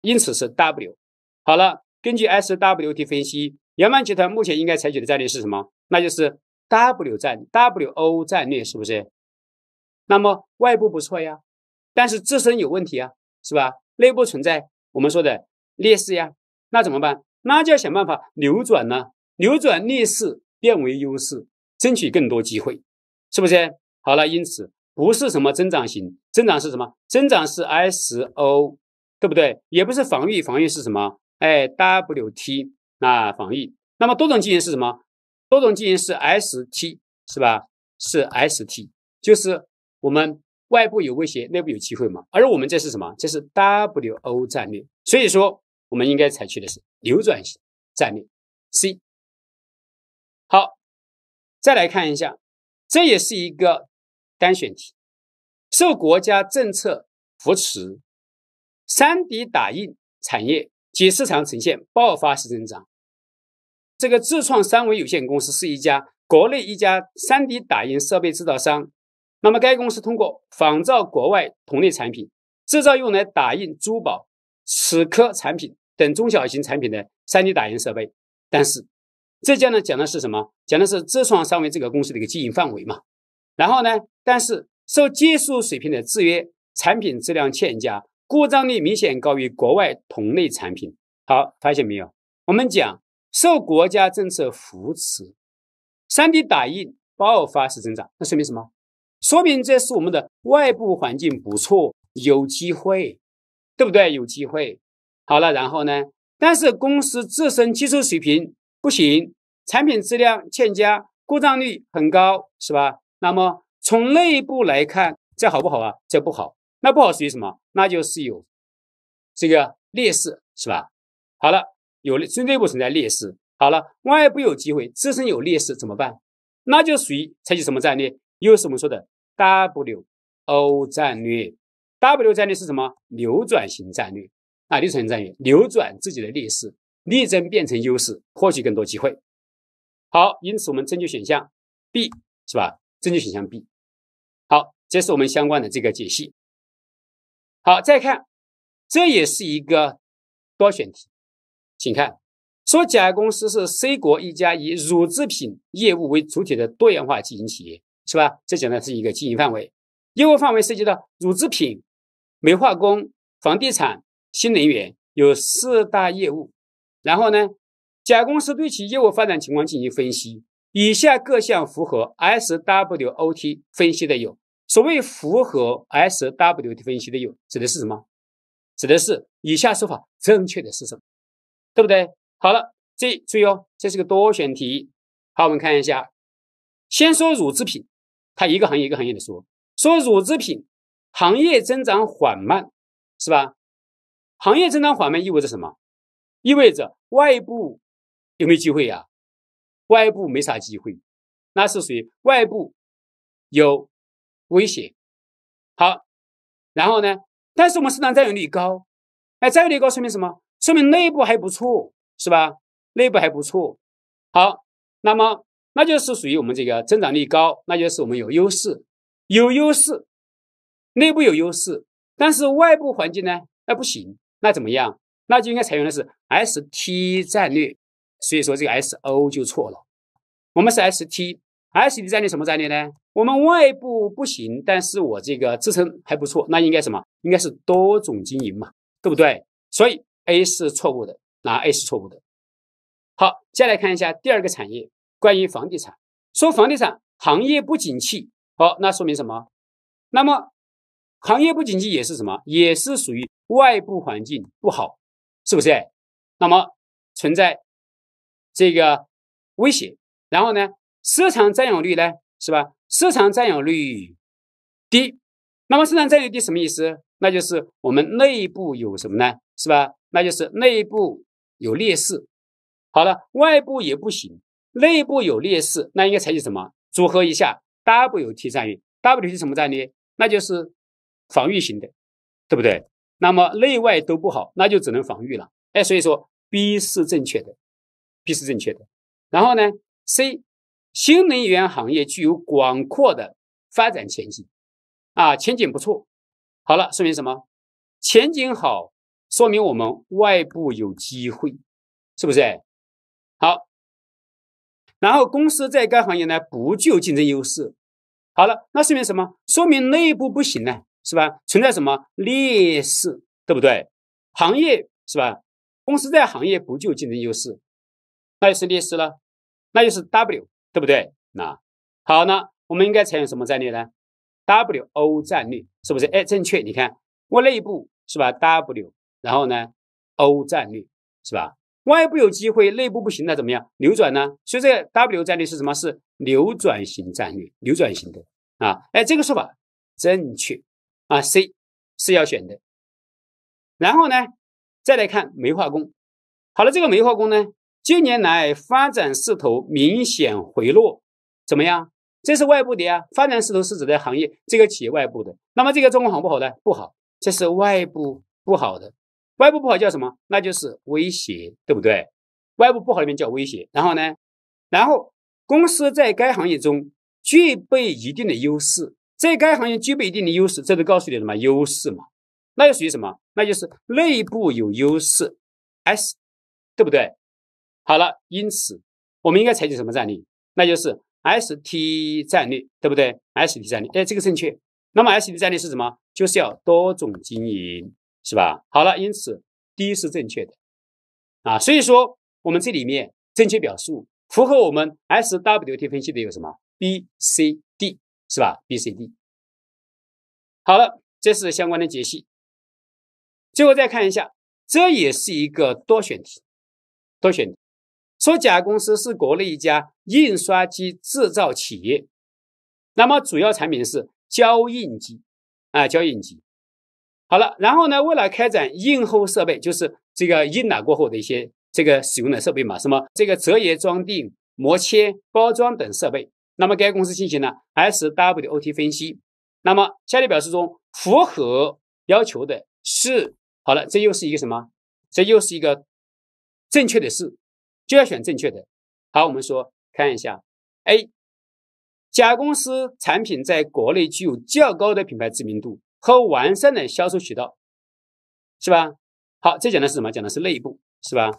因此是 W。好了，根据 SWT 分析，洋曼集团目前应该采取的战略是什么？那就是 W 战、WO 战略，是不是？那么外部不错呀，但是自身有问题啊，是吧？内部存在我们说的劣势呀，那怎么办？那就要想办法扭转呢，扭转劣势变为优势，争取更多机会，是不是？好了，因此。不是什么增长型，增长是什么？增长是 S O，对不对？也不是防御，防御是什么？哎，W T 那防御。那么多种基因是什么？多种基因是 S T，是吧？是 S T，就是我们外部有威胁，内部有机会嘛。而我们这是什么？这是 W O 战略。所以说，我们应该采取的是扭转型战略。C 好，再来看一下，这也是一个。单选题，受国家政策扶持，三 D 打印产业及市场呈现爆发式增长。这个智创三维有限公司是一家国内一家三 D 打印设备制造商。那么，该公司通过仿造国外同类产品，制造用来打印珠宝、齿科产品等中小型产品的三 D 打印设备。但是，这家呢讲的是什么？讲的是智创三维这个公司的一个经营范围嘛？然后呢？但是受技术水平的制约，产品质量欠佳，故障率明显高于国外同类产品。好，发现没有？我们讲受国家政策扶持，3D 打印爆发式增长，那说明什么？说明这是我们的外部环境不错，有机会，对不对？有机会。好了，然后呢？但是公司自身技术水平不行，产品质量欠佳，故障率很高，是吧？那么从内部来看，这好不好啊？这不好。那不好属于什么？那就是有这个劣势，是吧？好了，有就内部存在劣势。好了，外部有机会，自身有劣势怎么办？那就属于采取什么战略？又是我们说的 W O 战略。W 战略是什么？扭转型战略啊，扭转型战略，扭转自己的劣势，力争变成优势，获取更多机会。好，因此我们正确选项 B 是吧？正确选项 B，好，这是我们相关的这个解析。好，再看，这也是一个多选题，请看，说甲公司是 C 国一家以乳制品业务为主体的多元化经营企业，是吧？这讲的是一个经营范围，业务范围涉及到乳制品、煤化工、房地产、新能源，有四大业务。然后呢，甲公司对其业务发展情况进行分析。以下各项符合 SWOT 分析的有，所谓符合 SWOT 分析的有，指的是什么？指的是以下说法正确的是什么？对不对？好了，这注意哦，这是个多选题。好，我们看一下，先说乳制品，它一个行业一个行业的说，说乳制品行业增长缓慢，是吧？行业增长缓慢意味着什么？意味着外部有没有机会呀？外部没啥机会，那是属于外部有威胁。好，然后呢？但是我们市场占有率高，哎，占有率高说明什么？说明内部还不错，是吧？内部还不错。好，那么那就是属于我们这个增长率高，那就是我们有优势，有优势，内部有优势，但是外部环境呢？那不行，那怎么样？那就应该采用的是 ST 战略。所以说这个 S O 就错了，我们是 S T S T 战略什么战略呢？我们外部不行，但是我这个支撑还不错，那应该什么？应该是多种经营嘛，对不对？所以 A 是错误的，那 A 是错误的。好，接下来看一下第二个产业，关于房地产，说房地产行业不景气，好，那说明什么？那么行业不景气也是什么？也是属于外部环境不好，是不是？那么存在。这个威胁，然后呢，市场占有率呢，是吧？市场占有率低，那么市场占有率低什么意思？那就是我们内部有什么呢，是吧？那就是内部有劣势。好了，外部也不行，内部有劣势，那应该采取什么组合一下？W T 战略，W T 什么战略？那就是防御型的，对不对？那么内外都不好，那就只能防御了。哎，所以说 B 是正确的。必是正确的。然后呢？C，新能源行业具有广阔的发展前景，啊，前景不错。好了，说明什么？前景好，说明我们外部有机会，是不是？好。然后公司在该行业呢不具有竞争优势。好了，那说明什么？说明内部不行呢，是吧？存在什么劣势，对不对？行业是吧？公司在行业不具有竞争优势。那就是劣势了，那就是 W，对不对？那好，那我们应该采用什么战略呢？WO 战略是不是？哎，正确。你看，我内部是吧？W，然后呢？O 战略是吧？外部有机会，内部不行那怎么样？扭转呢？所以这个 W 战略是什么？是扭转型战略，扭转型的啊？哎，这个说法正确啊？C 是要选的。然后呢，再来看煤化工。好了，这个煤化工呢？近年来发展势头明显回落，怎么样？这是外部的呀。发展势头是指的行业这个企业外部的。那么这个状况好不好呢？不好，这是外部不好的。外部不好叫什么？那就是威胁，对不对？外部不好里面叫威胁。然后呢？然后公司在该行业中具备一定的优势，在该行业具备一定的优势，这都告诉你什么？优势嘛。那就属于什么？那就是内部有优势，S，对不对？好了，因此我们应该采取什么战略？那就是 S T 战略，对不对？S T 战略，哎，这个正确。那么 S T 战略是什么？就是要多种经营，是吧？好了，因此 D 是正确的啊。所以说我们这里面正确表述符合我们 S W T 分析的有什么？B C D 是吧？B C D。好了，这是相关的解析。最后再看一下，这也是一个多选题，多选。题。说，甲公司是国内一家印刷机制造企业，那么主要产品是胶印机，啊，胶印机。好了，然后呢，为了开展印后设备，就是这个印了过后的一些这个使用的设备嘛，什么这个折页装订、模切、包装等设备。那么该公司进行了 SWOT 分析。那么下列表示中符合要求的是，好了，这又是一个什么？这又是一个正确的事。就要选正确的。好，我们说看一下，A，甲公司产品在国内具有较高的品牌知名度和完善的销售渠道，是吧？好，这讲的是什么？讲的是内部，是吧？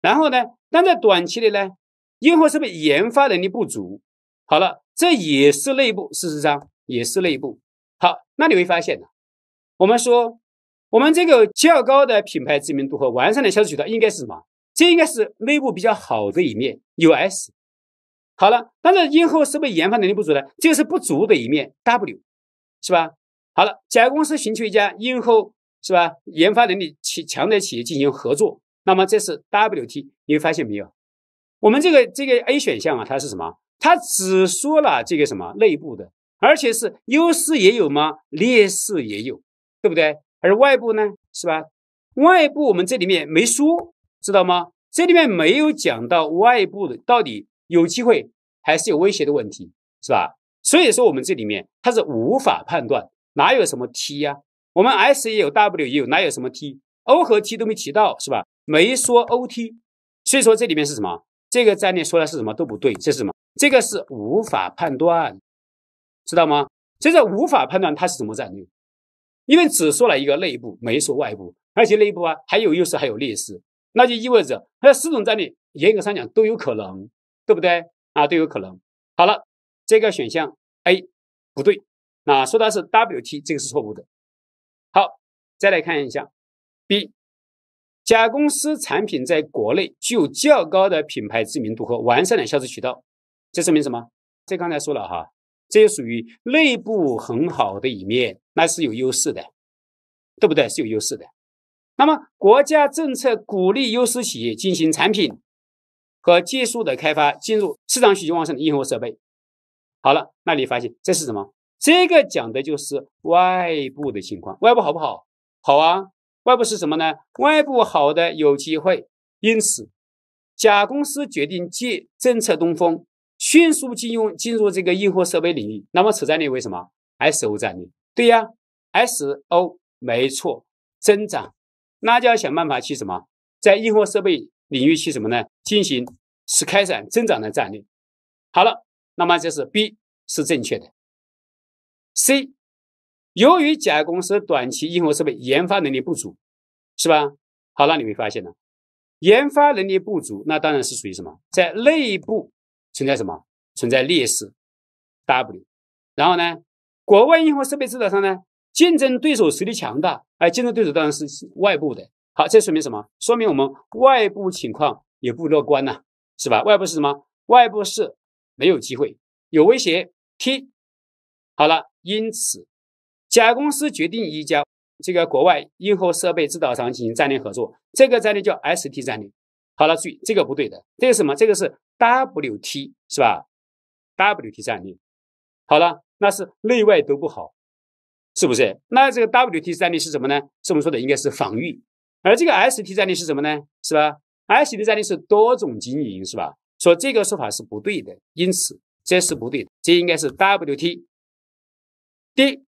然后呢？但在短期内呢？因是设备研发能力不足。好了，这也是内部，事实上也是内部。好，那你会发现呢？我们说，我们这个较高的品牌知名度和完善的销售渠道应该是什么？这应该是内部比较好的一面，U S。好了，但是今后设备研发能力不足的，这个是不足的一面，W，是吧？好了，甲公司寻求一家今后是吧，研发能力强强的企业进行合作，那么这是 W T。你会发现没有？我们这个这个 A 选项啊，它是什么？它只说了这个什么内部的，而且是优势也有吗？劣势也有，对不对？而外部呢？是吧？外部我们这里面没说。知道吗？这里面没有讲到外部的到底有机会还是有威胁的问题，是吧？所以说我们这里面它是无法判断，哪有什么 T 呀？我们 S 也有，W 也有，哪有什么 T？O 和 T 都没提到，是吧？没说 O T，所以说这里面是什么？这个战略说的是什么都不对，这是什么？这个是无法判断，知道吗？这说无法判断它是什么战略，因为只说了一个内部，没说外部，而且内部啊还有优势，还有劣势。那就意味着它的四种战略，严格上讲都有可能，对不对啊？都有可能。好了，这个选项 A 不对，那说它是 W T，这个是错误的。好，再来看一下 B，甲公司产品在国内具有较高的品牌知名度和完善的销售渠道，这说明什么？这刚才说了哈，这属于内部很好的一面，那是有优势的，对不对？是有优势的。那么，国家政策鼓励优势企业进行产品和技术的开发，进入市场需求旺盛的硬核设备。好了，那你发现这是什么？这个讲的就是外部的情况。外部好不好？好啊。外部是什么呢？外部好的有机会，因此，甲公司决定借政策东风，迅速进入进入这个硬核设备领域。那么，此战略为什么？SO 战略。对呀，SO 没错，增长。那就要想办法去什么，在硬货设备领域去什么呢？进行是开展增长的战略。好了，那么这是 B 是正确的。C 由于甲公司短期硬核设备研发能力不足，是吧？好那你会发现呢？研发能力不足，那当然是属于什么？在内部存在什么？存在劣势。W，然后呢？国外硬核设备制造商呢？竞争对手实力强大，哎，竞争对手当然是外部的。好，这说明什么？说明我们外部情况也不乐观呐，是吧？外部是什么？外部是没有机会，有威胁。T 好了，因此甲公司决定移交这个国外硬核设备制造商进行战略合作。这个战略叫 ST 战略。好了，注意这个不对的，这个什么？这个是 WT 是吧？WT 战略。好了，那是内外都不好。是不是？那这个 W T 战力是什么呢？是我们说的应该是防御，而这个 S T 战力是什么呢？是吧？S T 战力是多种经营，是吧？所以这个说法是不对的，因此这是不对的，这应该是 W T。D。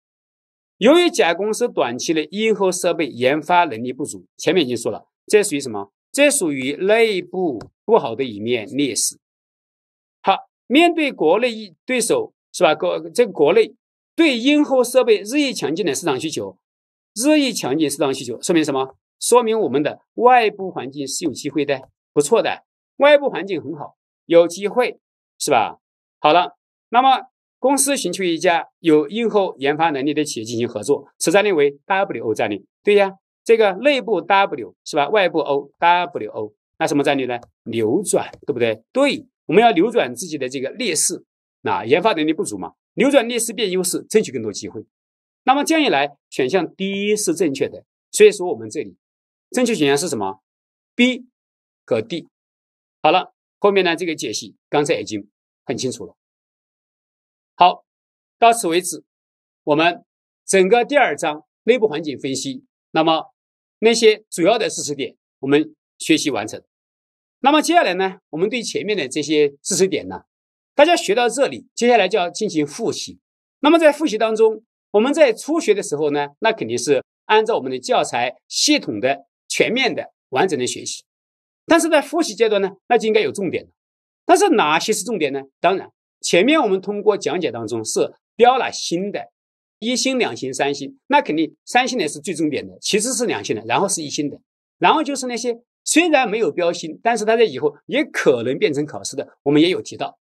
由于甲公司短期内因和设备研发能力不足，前面已经说了，这属于什么？这属于内部不好的一面劣势。好，面对国内对手，是吧？国这个国内。对硬后设备日益强劲的市场需求，日益强劲市场需求说明什么？说明我们的外部环境是有机会的，不错的外部环境很好，有机会是吧？好了，那么公司寻求一家有硬后研发能力的企业进行合作，此战略为 WO 战略，对呀，这个内部 W 是吧？外部 OWO，那什么战略呢？扭转对不对？对，我们要扭转自己的这个劣势，那研发能力不足嘛？扭转劣势变优势，争取更多机会。那么这样一来，选项 D 是正确的。所以说我们这里正确选项是什么？B 和 D。好了，后面呢这个解析刚才已经很清楚了。好，到此为止，我们整个第二章内部环境分析，那么那些主要的知识点我们学习完成。那么接下来呢，我们对前面的这些知识点呢。大家学到这里，接下来就要进行复习。那么在复习当中，我们在初学的时候呢，那肯定是按照我们的教材系统的、全面的、完整的学习。但是在复习阶段呢，那就应该有重点了。但是哪些是重点呢？当然，前面我们通过讲解当中是标了星的，一星、两星、三星，那肯定三星的是最重点的，其次是两星的，然后是一星的，然后就是那些虽然没有标星，但是它在以后也可能变成考试的，我们也有提到。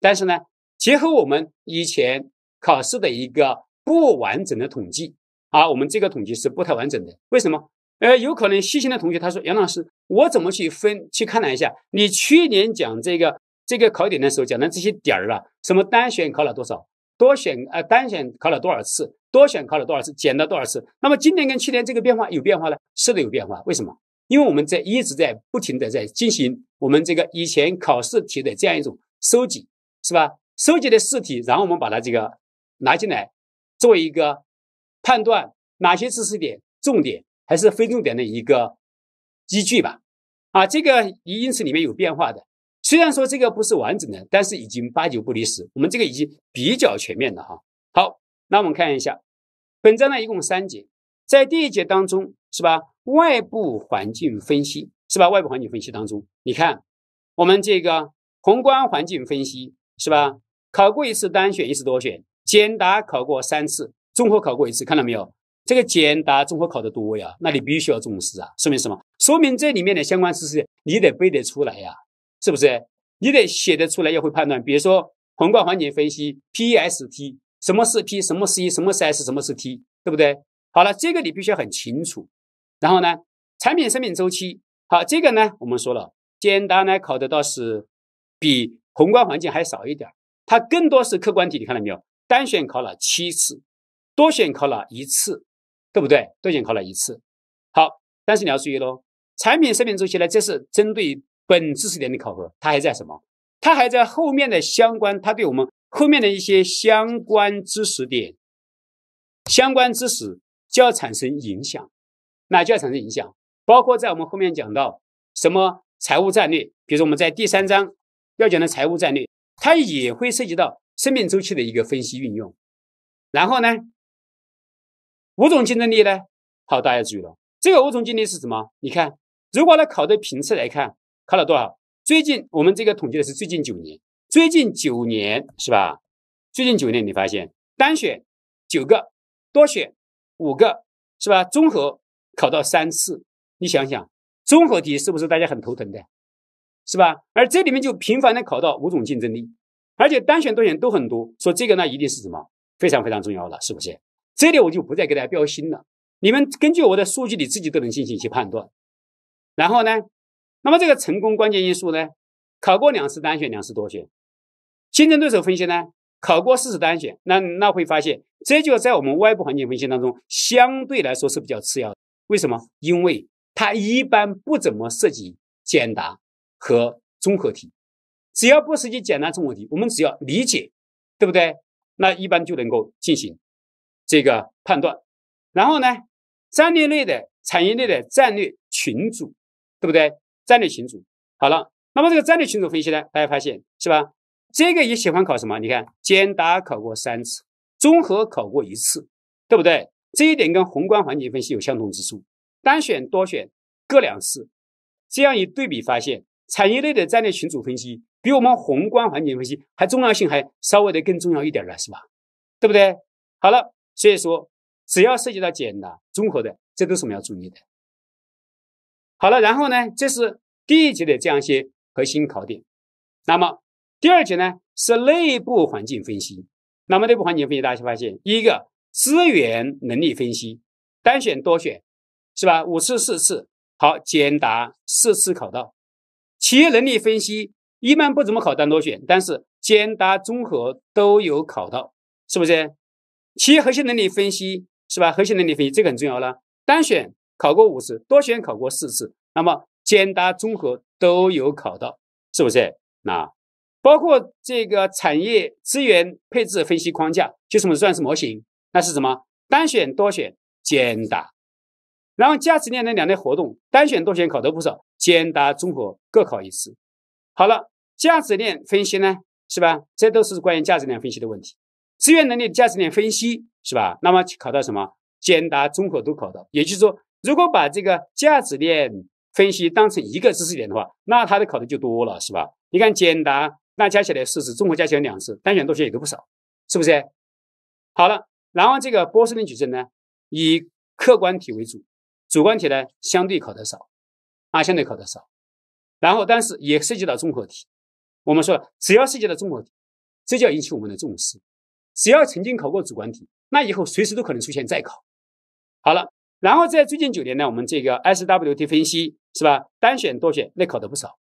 但是呢，结合我们以前考试的一个不完整的统计啊，我们这个统计是不太完整的。为什么？呃，有可能细心的同学他说：“杨老师，我怎么去分去看了一下，你去年讲这个这个考点的时候讲的这些点儿啊，什么单选考了多少，多选呃单选考了多少次，多选考了多少次，减了多少次？那么今年跟去年这个变化有变化呢？是的，有变化。为什么？因为我们在一直在不停的在进行我们这个以前考试题的这样一种收集。”是吧？收集的试题，然后我们把它这个拿进来，做一个判断，哪些知识点重点还是非重点的一个依据吧。啊，这个因此里面有变化的，虽然说这个不是完整的，但是已经八九不离十。我们这个已经比较全面了哈。好，那我们看一下，本章呢一共三节，在第一节当中是吧？外部环境分析是吧？外部环境分析当中，你看我们这个宏观环境分析。是吧？考过一次单选，一次多选，简答考过三次，综合考过一次，看到没有？这个简答综合考得多呀，那你必须要重视啊！说明什么？说明这里面的相关知识你得背得出来呀，是不是？你得写得出来，要会判断。比如说宏观环境分析 PST，什么是 P，什么是 E，什么是 S，什么是 T，对不对？好了，这个你必须要很清楚。然后呢，产品生命周期，好，这个呢我们说了，简答呢考的倒是比。宏观环境还少一点，它更多是客观题，你看到没有？单选考了七次，多选考了一次，对不对？多选考了一次。好，但是你要注意喽，产品生命周期呢，这是针对本知识点的考核，它还在什么？它还在后面的相关，它对我们后面的一些相关知识点、相关知识就要产生影响，那就要产生影响，包括在我们后面讲到什么财务战略，比如说我们在第三章。要讲的财务战略，它也会涉及到生命周期的一个分析运用。然后呢，五种竞争力呢，好，大家注意了，这个五种竞争力是什么？你看，如果来考的频次来看，考了多少？最近我们这个统计的是最近九年，最近九年是吧？最近九年你发现单选九个，多选五个是吧？综合考到三次，你想想，综合题是不是大家很头疼的？是吧？而这里面就频繁的考到五种竞争力，而且单选多选都很多。说这个呢，一定是什么非常非常重要的，是不是？这里我就不再给大家标新了。你们根据我的数据，你自己都能进行一些判断。然后呢，那么这个成功关键因素呢，考过两次单选，两次多选；竞争对手分析呢，考过四次单选。那那会发现，这就在我们外部环境分析当中相对来说是比较次要。为什么？因为它一般不怎么涉及简答。和综合题，只要不涉及简单综合题，我们只要理解，对不对？那一般就能够进行这个判断。然后呢，战略类的、产业类的战略群组，对不对？战略群组好了，那么这个战略群组分析呢，大家发现是吧？这个也喜欢考什么？你看，简答考过三次，综合考过一次，对不对？这一点跟宏观环境分析有相同之处。单选、多选各两次，这样一对比发现。产业内的战略群组分析比我们宏观环境分析还重要性还稍微的更重要一点了，是吧？对不对？好了，所以说只要涉及到简答、综合的，这都是我们要注意的。好了，然后呢，这是第一节的这样一些核心考点。那么第二节呢是内部环境分析。那么内部环境分析，大家发现一个资源能力分析，单选多选，是吧？五次四次，好，简答四次考到。企业能力分析一般不怎么考单多选，但是简答综合都有考到，是不是？企业核心能力分析是吧？核心能力分析这个很重要了，单选考过五次，多选考过四次，那么简答综合都有考到，是不是？那包括这个产业资源配置分析框架，就是我们的钻石模型，那是什么？单选、多选、简答。然后价值链的两类活动，单选、多选考的不少，简答、综合各考一次。好了，价值链分析呢，是吧？这都是关于价值链分析的问题。资源能力价值链分析是吧？那么考到什么？简答、综合都考到。也就是说，如果把这个价值链分析当成一个知识点的话，那它的考的就多了，是吧？你看简答那加起来四次，综合加起来两次，单选多选也都不少，是不是？好了，然后这个波士顿矩阵呢，以客观题为主。主观题呢，相对考得少，啊，相对考得少。然后，但是也涉及到综合题。我们说，只要涉及到综合题，这就要引起我们的重视。只要曾经考过主观题，那以后随时都可能出现再考。好了，然后在最近九年呢，我们这个 S W T 分析是吧，单选多选那考的不少，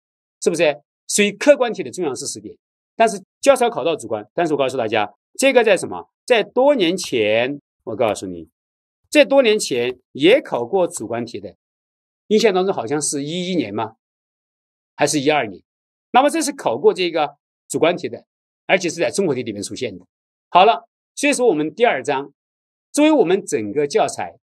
是不是？属于客观题的重要知识点，但是较少考到主观。但是我告诉大家，这个在什么？在多年前，我告诉你。在多年前也考过主观题的，印象当中好像是一一年吗？还是一二年？那么这是考过这个主观题的，而且是在综合题里面出现的。好了，所以说我们第二章作为我们整个教材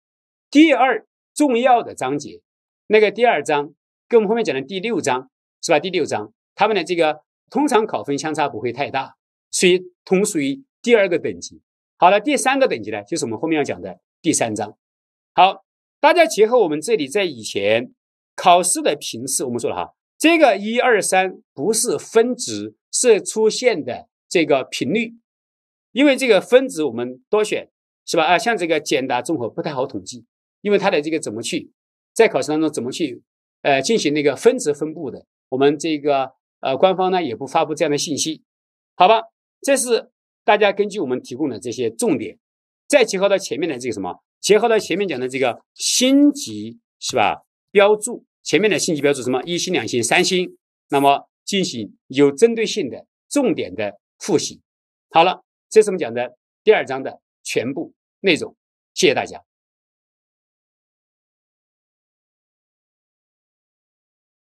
第二重要的章节，那个第二章跟我们后面讲的第六章是吧？第六章他们的这个通常考分相差不会太大，所以同属于第二个等级。好了，第三个等级呢，就是我们后面要讲的。第三章，好，大家结合我们这里在以前考试的频次，我们说了哈，这个一二三不是分值，是出现的这个频率，因为这个分值我们多选是吧？啊，像这个简答综合不太好统计，因为它的这个怎么去在考试当中怎么去呃进行那个分值分布的，我们这个呃官方呢也不发布这样的信息，好吧？这是大家根据我们提供的这些重点。再结合到前面的这个什么，结合到前面讲的这个星级是吧？标注前面的星级标注什么一星、两星、三星，那么进行有针对性的、重点的复习。好了，这是我们讲的第二章的全部内容。谢谢大家。